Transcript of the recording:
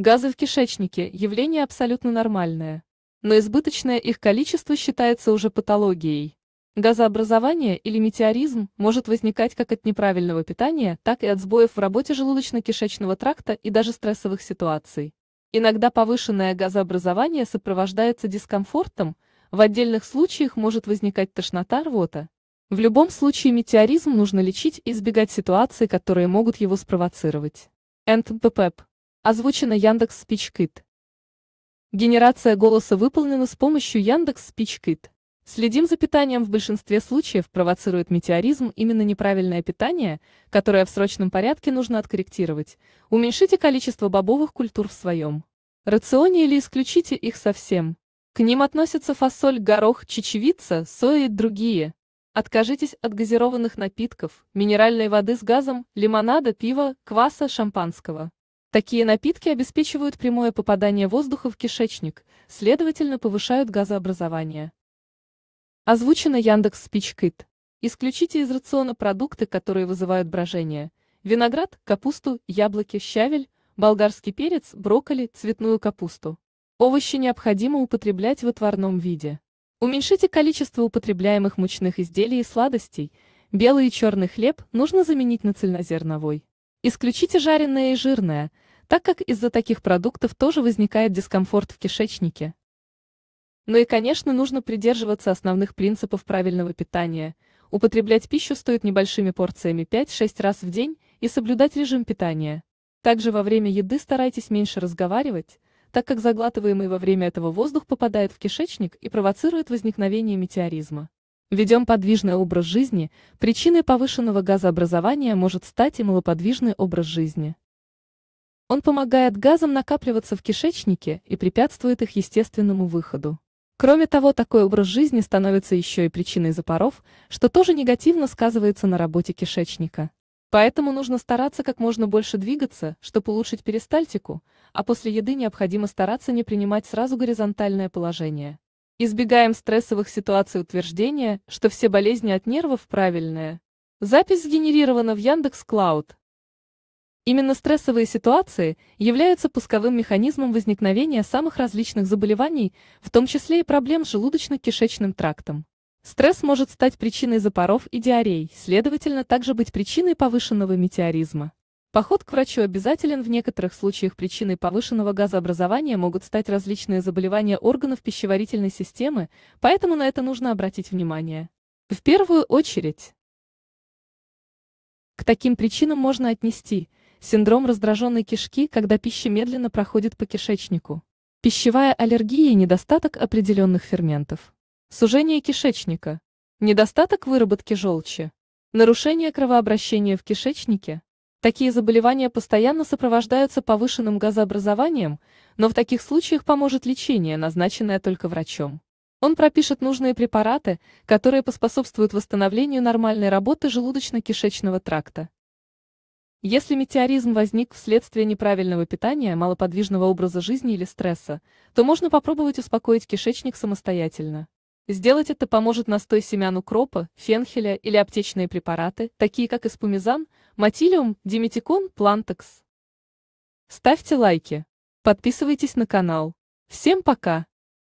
Газы в кишечнике – явление абсолютно нормальное. Но избыточное их количество считается уже патологией. Газообразование или метеоризм может возникать как от неправильного питания, так и от сбоев в работе желудочно-кишечного тракта и даже стрессовых ситуаций. Иногда повышенное газообразование сопровождается дискомфортом, в отдельных случаях может возникать тошнота, рвота. В любом случае метеоризм нужно лечить и избегать ситуаций, которые могут его спровоцировать. НТПП Озвучено Яндекс Спичкит. Генерация голоса выполнена с помощью Яндекс Спичкит. Следим за питанием в большинстве случаев провоцирует метеоризм именно неправильное питание, которое в срочном порядке нужно откорректировать. Уменьшите количество бобовых культур в своем рационе или исключите их совсем. К ним относятся фасоль, горох, чечевица, соя и другие. Откажитесь от газированных напитков, минеральной воды с газом, лимонада, пива, кваса, шампанского. Такие напитки обеспечивают прямое попадание воздуха в кишечник, следовательно повышают газообразование. Озвучено Яндекс Спичкит. Исключите из рациона продукты, которые вызывают брожение. Виноград, капусту, яблоки, щавель, болгарский перец, брокколи, цветную капусту. Овощи необходимо употреблять в отварном виде. Уменьшите количество употребляемых мучных изделий и сладостей. Белый и черный хлеб нужно заменить на цельнозерновой. Исключите жареное и жирное – так как из-за таких продуктов тоже возникает дискомфорт в кишечнике. Ну и, конечно, нужно придерживаться основных принципов правильного питания. Употреблять пищу стоит небольшими порциями 5-6 раз в день и соблюдать режим питания. Также во время еды старайтесь меньше разговаривать, так как заглатываемый во время этого воздух попадает в кишечник и провоцирует возникновение метеоризма. Ведем подвижный образ жизни, причиной повышенного газообразования может стать и малоподвижный образ жизни. Он помогает газам накапливаться в кишечнике и препятствует их естественному выходу. Кроме того, такой образ жизни становится еще и причиной запоров, что тоже негативно сказывается на работе кишечника. Поэтому нужно стараться как можно больше двигаться, чтобы улучшить перистальтику, а после еды необходимо стараться не принимать сразу горизонтальное положение. Избегаем стрессовых ситуаций утверждения, что все болезни от нервов правильные. Запись сгенерирована в Яндекс.Клауд. Именно стрессовые ситуации являются пусковым механизмом возникновения самых различных заболеваний, в том числе и проблем с желудочно-кишечным трактом. Стресс может стать причиной запоров и диарей, следовательно, также быть причиной повышенного метеоризма. Поход к врачу обязателен в некоторых случаях причиной повышенного газообразования могут стать различные заболевания органов пищеварительной системы, поэтому на это нужно обратить внимание. В первую очередь, к таким причинам можно отнести – Синдром раздраженной кишки, когда пища медленно проходит по кишечнику. Пищевая аллергия и недостаток определенных ферментов. Сужение кишечника. Недостаток выработки желчи. Нарушение кровообращения в кишечнике. Такие заболевания постоянно сопровождаются повышенным газообразованием, но в таких случаях поможет лечение, назначенное только врачом. Он пропишет нужные препараты, которые поспособствуют восстановлению нормальной работы желудочно-кишечного тракта. Если метеоризм возник вследствие неправильного питания, малоподвижного образа жизни или стресса, то можно попробовать успокоить кишечник самостоятельно. Сделать это поможет настой семян укропа, фенхеля или аптечные препараты, такие как испумизан, матилиум, диметикон, плантекс. Ставьте лайки. Подписывайтесь на канал. Всем пока!